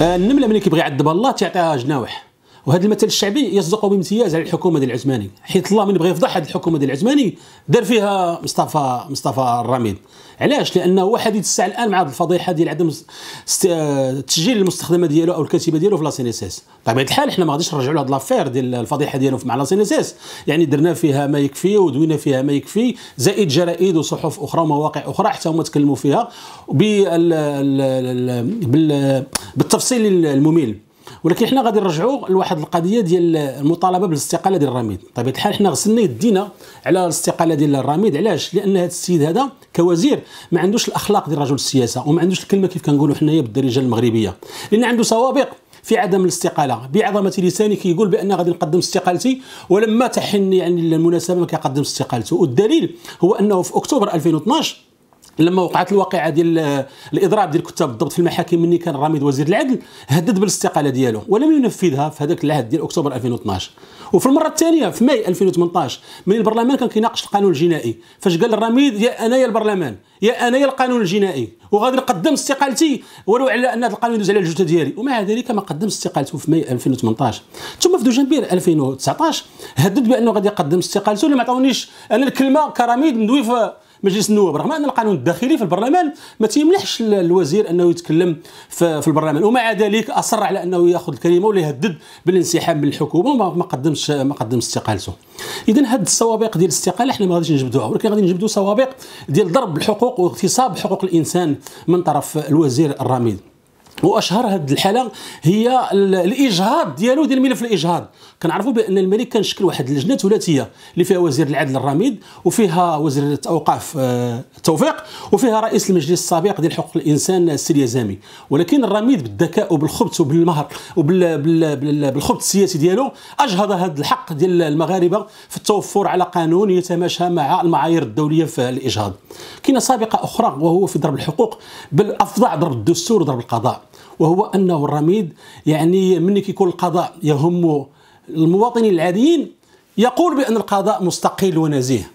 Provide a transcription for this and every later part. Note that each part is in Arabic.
النمله آه، ملي كيبغي يعذبها الله تيعطيها جناوح وهذا المثل الشعبي يصدق بامتياز على الحكومه ديال العثماني حيت الله من بغى يفضح هذه الحكومه ديال العثماني دار فيها مصطفى مصطفى الرميد علاش لانه هو حديث الساعه الان مع هذه الفضيحه ديال عدم تسجيل المستخدمه ديالو او الكتيبه ديالو في لاسينيسيس اس اس بطبيعه الحال حنا ما غاديش نرجعوا لهاد لافير ديال الفضيحه ديالو مع لاسينيسيس اس يعني درنا فيها ما يكفي ودوينا فيها ما يكفي زائد جرائد وصحف اخرى ومواقع اخرى حتى هما تكلموا فيها بال... بالتفصيل الممل ولكن حنا غادي نرجعوا لواحد القضيه ديال المطالبه بالاستقاله ديال الرميد بطبيعه طيب، الحال حنا غسلنا يدينا على الاستقاله ديال الرميد علاش لان هذا السيد هذا كوزير ما عندوش الاخلاق ديال رجل السياسه وما عندوش الكلمه كيف كنقولوا حنايا بالدارجه المغربيه لان عنده سوابق في عدم الاستقاله بعظمه لسانه كيقول بان غادي نقدم استقالتي ولما تحن يعني المناسبه ما كيقدم استقالته والدليل هو انه في اكتوبر 2012 لما وقعت الواقعه ديال آه، الاضراب ديال كتاب الضبط في المحاكم مني كان رامد وزير العدل هدد بالاستقاله ديالو ولم ينفذها في هذاك العهد ديال اكتوبر 2012 وفي المره الثانيه في ماي 2018 من البرلمان كان كيناقش القانون الجنائي فاش قال الرميد يا انا يا البرلمان يا انا يا القانون الجنائي وغادي نقدم استقالتي ولو على ان هذا القانون يدوز على الجثه ديالي ومع ذلك ما قدم استقالته في ماي 2018 ثم في دجنبير 2019 هدد بانه غادي يقدم استقالته اللي ما عطاونيش انا الكلمه كرميد ندوي في مجلس النواب رغم ان القانون الداخلي في البرلمان ما تيمنحش الوزير انه يتكلم في البرلمان ومع ذلك اصر على انه ياخذ الكلمه ولا يهدد بالانسحاب من الحكومه وما قدمش ما قدمش استقالته اذا هاد السوابق ديال الاستقاله حنا ما غاديش نجبدوها ولكن غادي نجبدو سوابق ديال ضرب الحقوق واغتصاب حقوق الانسان من طرف الوزير الرميد واشهر هذه الحاله هي الاجهاض ديالو ديال ملف الاجهاض كنعرفوا بان الملك كان شكل واحد اللجنه ثلاثيه اللي فيها وزير العدل الرميد وفيها وزير الاوقاف التوفيق آه، وفيها رئيس المجلس السابق ديال حقوق الانسان السي زامي ولكن الرميد بالذكاء وبالخبث وبالمهر وبالخبث السياسي ديالو اجهض هذا الحق ديال المغاربه في التوفر على قانون يتماشى مع المعايير الدوليه في الاجهاض كاينه سابقه اخرى وهو في ضرب الحقوق بل افظع ضرب الدستور وضرب القضاء وهو انه الرميد يعني من كيكون القضاء يهم المواطنين العاديين يقول بان القضاء مستقل ونزيه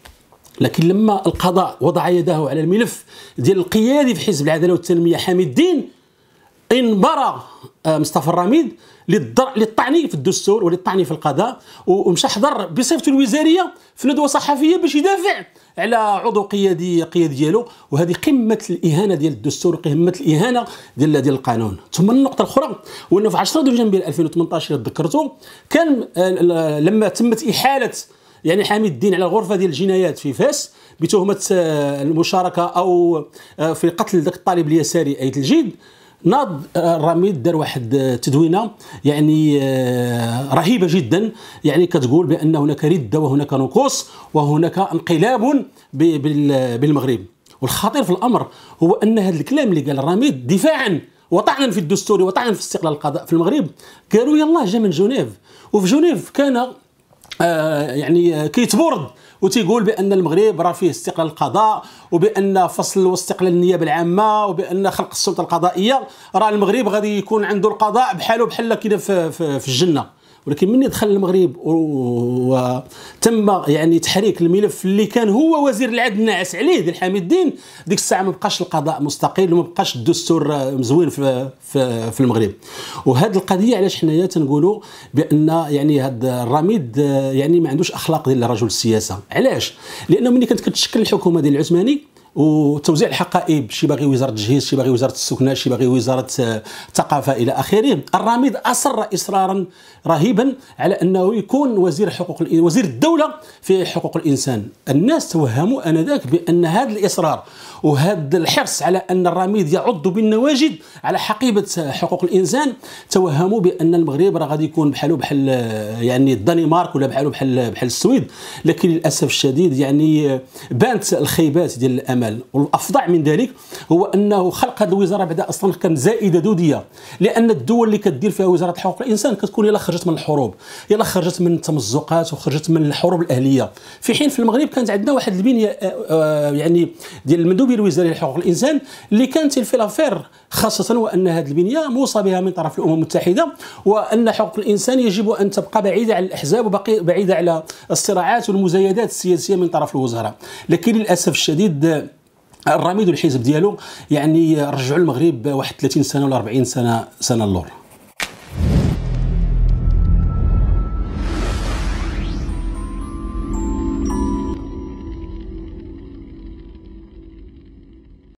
لكن لما القضاء وضع يده على الملف ديال القيادي في حزب العداله والتنميه حامد الدين انبرى آه، مصطفى الرميد للطعن في الدستور وللطعن في القضاء ومشى حضر بصفته الوزاريه في ندوه صحفيه باش يدافع على عضو قيادي قيادي ديالو وهذه قمه الاهانه ديال الدستور وقمه الاهانه ديال ديال القانون ثم النقطه الاخرى هو انه في 10 جنبير 2018 ذكرته كان آه، لما تمت احاله يعني حميد الدين على الغرفه ديال الجنايات في فاس بتهمه آه، المشاركه او في قتل ذاك الطالب اليساري ايت الجيد ناض الرميد دار واحد آه، تدوينه يعني آه، رهيبه جدا يعني كتقول بان هناك رده وهناك نقص وهناك انقلاب بالمغرب والخطير في الامر هو ان هذا الكلام اللي قال الرميد دفاعا وطعنا في الدستور وطعنا في استقلال القضاء في المغرب قالوا يلاه جا من جنيف وفي جنيف كان آه، يعني كيتبرد وتيقول بان المغرب راه فيه استقلال القضاء وبان فصل واستقلال النيابه العامه وبان خلق السلطه القضائيه راه المغرب غادي يكون عنده القضاء بحاله بحال كده في, في, في الجنه ولكن من دخل المغرب وتم يعني تحريك الملف اللي كان هو وزير العدل ناعس عليه ديال حميد الدين ديك الساعه ما بقاش القضاء مستقل وما بقاش الدستور مزوين في في, في المغرب وهذه القضيه علاش حنايا تنقولوا بان يعني هذا الرميد يعني ما عندوش اخلاق ديال رجل السياسه علاش لانه ملي كانت كتشكل الحكومه ديال العثماني وتوزيع الحقائب شي باغي وزاره التجهيز شي باغي وزاره السكنه شي باغي وزاره آه، الثقافه الى اخره الراميد اصر اصرارا رهيبا على انه يكون وزير حقوق وزير الدوله في حقوق الانسان الناس توهموا انذاك بان هذا الاصرار وهذا الحرص على ان الراميد يعض بالنواجد على حقيبه حقوق الانسان توهموا بان المغرب راه غادي يكون بحاله بحال آه، يعني الدنمارك ولا بحاله بحال آه، بحال السويد لكن للاسف الشديد يعني بانت الخيبات ديال الامل العمل والافظع من ذلك هو انه خلق هذه الوزاره بعد اصلا كان زائده دوديه لان الدول اللي كدير فيها وزاره حقوق الانسان كتكون يلا خرجت من الحروب يلا خرجت من التمزقات وخرجت من الحروب الاهليه في حين في المغرب كانت عندنا واحد البنيه آه، آه، يعني ديال المندوبيه الوزاريه لحقوق الانسان اللي كانت في لافير خاصه وان هذه البنيه موصى بها من طرف الامم المتحده وان حقوق الانسان يجب ان تبقى بعيده عن الاحزاب وبعيده على الصراعات والمزايدات السياسيه من طرف الوزراء لكن للاسف الشديد الرميد والحزب ديالو يعني رجعوا المغرب واحد 30 سنه ولا 40 سنه سنه اللور